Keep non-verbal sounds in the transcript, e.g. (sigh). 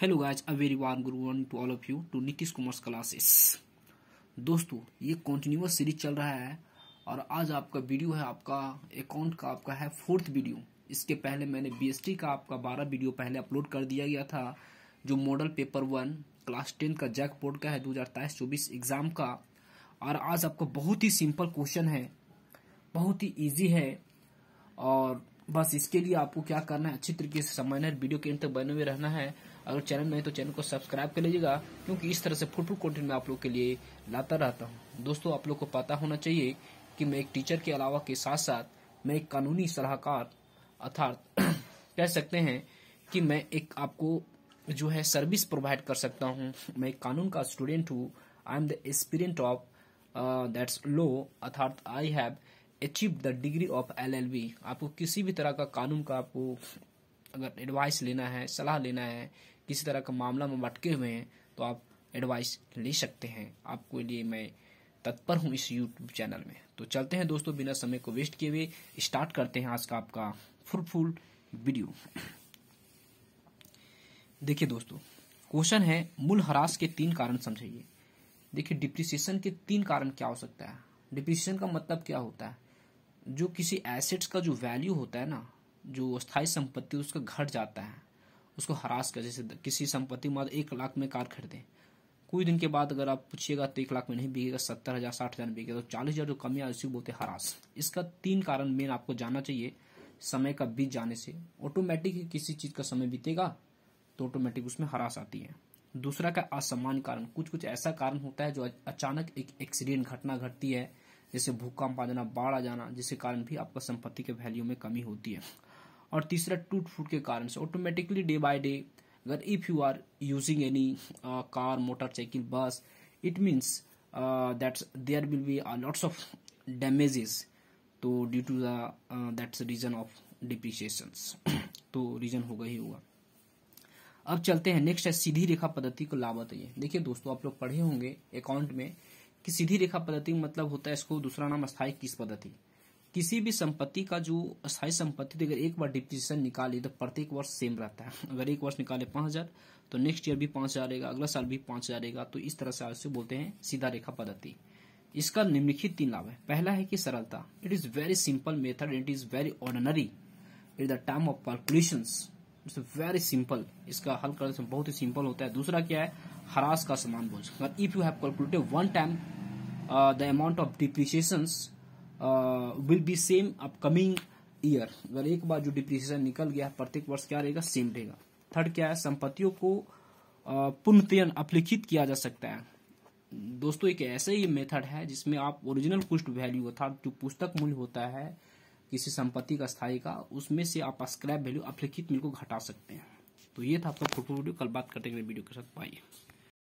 hello guys a very very good morning to all of you to Nitish Kumar classes दोस्तों ये continuous series चल रहा है और आज आपका वीडियो है आपका अकाउंट का आपका है फोर्थ वीडियो इसके पहले मैंने बीएसटी का आपका बारह वीडियो पहले अपलोड कर दिया गया था जो model paper one class ten का जैक बोर्ड का है दो हज़ार तेईस चौबीस एग्ज़ाम का और आज आपका बहुत ही सिंपल क्वेश्चन है बहुत ही ईजी है और बस इसके लिए आपको क्या करना है अच्छी तरीके से समझना है वीडियो के अंत तक बने हुए रहना है अगर चैनल नहीं तो चैनल को सब्सक्राइब कर लीजिएगा क्योंकि इस तरह से फुटफुल कंटेंट मैं आप लोग के लिए लाता रहता हूँ दोस्तों आप लोग को पता होना चाहिए कि मैं एक टीचर के अलावा के साथ साथ मैं एक कानूनी सलाहकार अर्थात (clears throat) कह सकते हैं कि मैं एक आपको जो है सर्विस प्रोवाइड कर सकता हूँ मैं कानून का स्टूडेंट हूँ I am the experience of that's law अर्थात I have achieve the degree of L आपको किसी भी तरह का कानून का आपको अगर एडवाइस लेना है सलाह लेना है किसी तरह का मामला में भटके हुए हैं तो आप एडवाइस ले सकते हैं आपके लिए मैं तत्पर हूँ इस यूट्यूब चैनल में तो चलते हैं दोस्तों बिना समय को वेस्ट किए हुए स्टार्ट करते हैं आज का आपका फुल वीडियो देखिए दोस्तों क्वेश्चन है मूल हरास के तीन कारण समझाइए देखिए डिप्रिसिएशन के तीन कारण क्या हो सकता है डिप्रिसिएशन का मतलब क्या होता है जो किसी एसेट्स का जो वैल्यू होता है ना जो स्थायी संपत्ति उसका घट जाता है उसको हरास कर जैसे किसी संपत्ति मात्र एक लाख में कार खरीदे कुछ दिन के बाद अगर आप पूछिएगा तो एक लाख में नहीं बिकेगा सत्तर हजार साठ हजार बिकेगा तो चालीस हजार जो कमी आई उसी बोलते हरास इसका तीन कारण मेन आपको जानना चाहिए समय का बीत जाने से ऑटोमेटिक किसी चीज का समय बीतेगा तो ऑटोमेटिक उसमें हरास आती है दूसरा का असमान कारण कुछ कुछ ऐसा कारण होता है जो अचानक एक एक्सीडेंट घटना घटती है जैसे भूकंप आ जाना बाढ़ आ जाना जिसके कारण भी आपका संपत्ति के वैल्यू में कमी होती है और तीसरा टूट फूट के कारण से ऑटोमेटिकली डे बाय डे अगर if you are using any car motorcycle bus it means that there will be lots of damages तो due to that's reason of depreciation तो रीजन होगा ही होगा अब चलते हैं नेक्स्ट है सीधी रेखा पद्धति को लाभ बताइए देखिए दोस्तों आप लोग पढ़े होंगे अकाउंट में कि सीधी रेखा पद्धति मतलब होता है इसको दूसरा नाम स्थायी किस पद्धति किसी भी संपत्ति का जो अस्थायी संपत्ति अगर एक बार डिप्रिसिएशन निकाले तो प्रत्येक वर्ष सेम रहता है अगर एक वर्ष निकाले पांच हजार तो नेक्स्ट ईयर भी पांच हजार रहेगा अगला साल भी पांच हजार रहेगा तो इस तरह से आज बोलते हैं सीधा रेखा पद्धति इसका निम्नलिखित तीन लाभ है पहला है कि सरलता it is very simple method it is very ordinary it the time of calculation it's very simple इसका हल करने से बहुत ही सिंपल होता है दूसरा क्या है हरास का समान बोझ if you have calculated one time the amount of depreciations will be same upcoming year अगर एक बार जो डिप्रिसिएशन निकल गया प्रत्येक वर्ष क्या रहेगा सेम रहेगा थर्ड क्या है संपत्तियों को uh, पुनः अपलिखित किया जा सकता है दोस्तों एक ऐसे ही मेथड है जिसमें आप ओरिजिनल पुष्ट वैल्यू अर्थात जो पुस्तक मूल्य होता है किसी संपत्ति का स्थायी का उसमें से आप स्क्रैप वैल्यू अपलिखित मिल को घटा सकते हैं तो ये था आपका फोटो वीडियो कल बात करते हैं वीडियो के साथ पाइए